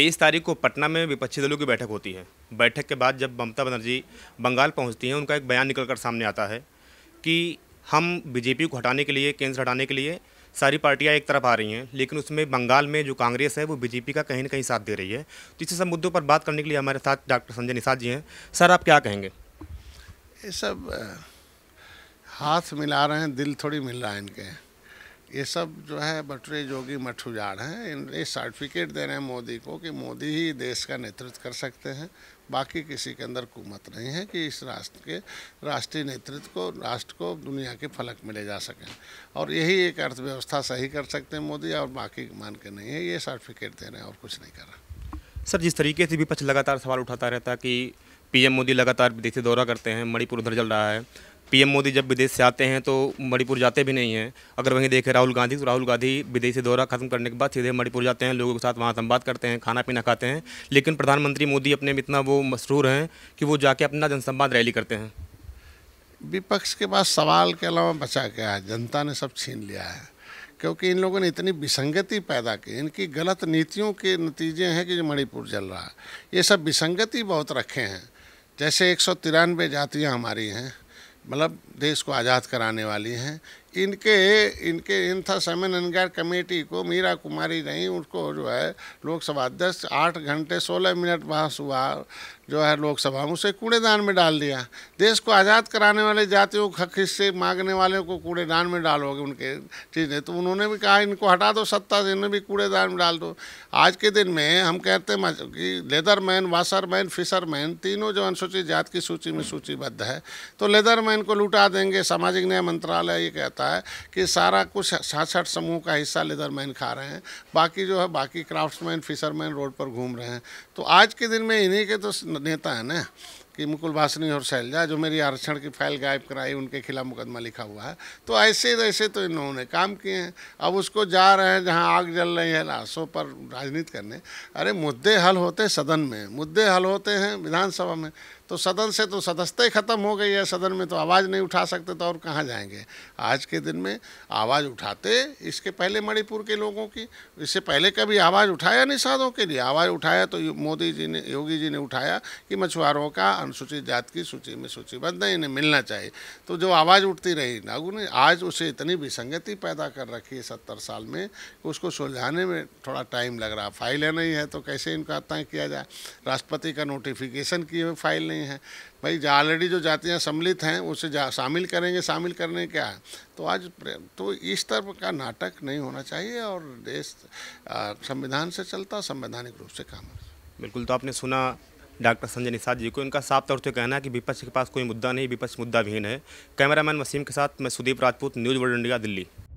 तेईस तारीख को पटना में विपक्षी दलों की बैठक होती है बैठक के बाद जब ममता बनर्जी बंगाल पहुंचती हैं उनका एक बयान निकल कर सामने आता है कि हम बीजेपी को हटाने के लिए केंद्र हटाने के लिए सारी पार्टियां एक तरफ आ रही हैं लेकिन उसमें बंगाल में जो कांग्रेस है वो बीजेपी का कहीं ना कहीं साथ दे रही है तो इसी सब मुद्दों पर बात करने के लिए हमारे साथ डॉक्टर संजय निषाद जी हैं सर आप क्या कहेंगे ये सब हाथ मिला रहे हैं दिल थोड़ी मिल रहा है इनके ये सब जो है बटरे जोगी उजाड़ हैं इन ये सर्टिफिकेट दे रहे हैं मोदी को कि मोदी ही देश का नेतृत्व कर सकते हैं बाकी किसी के अंदर कुमत नहीं है कि इस राष्ट्र के राष्ट्रीय नेतृत्व को राष्ट्र को दुनिया के फलक में ले जा सकें और यही एक अर्थव्यवस्था सही कर सकते हैं मोदी और बाकी मान के नहीं है ये सर्टिफिकेट दे रहे हैं और कुछ नहीं कर रहा सर जिस तरीके से विपक्ष लगातार सवाल उठाता रहता है कि पीएम मोदी लगातार विदेशी दौरा करते हैं मणिपुर उधर चल रहा है पीएम मोदी जब विदेश से आते हैं तो मणिपुर जाते भी नहीं हैं अगर वहीं देखें राहुल गांधी तो राहुल गांधी विदेशी दौरा खत्म करने के बाद सीधे मणिपुर जाते हैं लोगों के साथ वहाँ संवाद करते हैं खाना पीना खाते हैं लेकिन प्रधानमंत्री मोदी अपने में इतना वो मशहूर हैं कि वो जाके अपना जनसंवाद रैली करते हैं विपक्ष के पास सवाल के अलावा बचा क्या है जनता ने सब छीन लिया है क्योंकि इन लोगों ने इतनी विसंगति पैदा की इनकी गलत नीतियों के नतीजे हैं कि जो मणिपुर जल रहा है ये सब विसंगति बहुत रखे हैं जैसे एक सौ तिरानवे जातियाँ हमारी हैं मतलब देश को आज़ाद कराने वाली हैं इनके इनके इनथा सैमन अनगार कमेटी को मीरा कुमारी नहीं उसको जो है लोकसभा अध्यक्ष आठ घंटे सोलह मिनट बहस हुआ जो है लोकसभा में उसे कूड़ेदान में डाल दिया देश को आज़ाद कराने वाले जातियों के हक हिस्से मांगने वाले को कूड़ेदान में डालोगे उनके चीज़ें तो उन्होंने भी कहा इनको हटा दो सत्ता से इन्हें भी कूड़ेदान में डाल दो आज के दिन में हम कहते हैं कि लेदरमैन वासरमैन फिशरमैन तीनों जो अनुसूचित जात की सूची में सूचीबद्ध है तो लेदरमैन को लुटा देंगे सामाजिक न्याय मंत्रालय ये कहता होता है कि सारा कुछ साठ समूह का हिस्सा लेदरमैन खा रहे हैं बाकी जो है बाकी क्राफ्ट्समैन फिशरमैन रोड पर घूम रहे हैं तो आज के दिन में इन्हीं के तो नेता हैं ना कि मुकुल वासनी और शैलजा जो मेरी आरक्षण की फाइल गायब कराई उनके खिलाफ मुकदमा लिखा हुआ है तो ऐसे ऐसे तो इन्होंने काम किए हैं अब उसको जा रहे हैं जहां आग जल रही है लाशों पर राजनीति करने अरे मुद्दे हल होते सदन में मुद्दे हल होते हैं विधानसभा में तो सदन से तो सदस्यता ही ख़त्म हो गई है सदन में तो आवाज़ नहीं उठा सकते तो और कहाँ जाएंगे आज के दिन में आवाज़ उठाते इसके पहले मणिपुर के लोगों की इससे पहले कभी आवाज़ उठाया नहीं साधों के लिए आवाज़ उठाया तो मोदी जी ने योगी जी ने उठाया कि मछुआरों का अनुसूचित जात की सूची में सूचीबद्ध नहीं इन्हें मिलना चाहिए तो जो आवाज़ उठती रही नागू ने आज उसे इतनी विसंगति पैदा कर रखी है सत्तर साल में कि उसको सुलझाने में थोड़ा टाइम लग रहा फाइलें नहीं है तो कैसे इनका हत्याएँ किया जाए राष्ट्रपति का नोटिफिकेशन किए फाइल नहीं नहीं है भाई जो ऑलरेडी जो जातियाँ सम्मिलित हैं उसे जा शामिल करेंगे शामिल करने क्या है तो आज तो इस तरह का नाटक नहीं होना चाहिए और देश संविधान से चलता संवैधानिक रूप से काम बिल्कुल तो आपने सुना डॉक्टर संजय निषाद जी को इनका साफ तौर से कहना है कि विपक्ष के पास कोई मुद्दा नहीं विपक्ष मुद्दा मुद्दाहीन है कैमरामैन वसीम के साथ मैं Sudeep Rajput News World India Delhi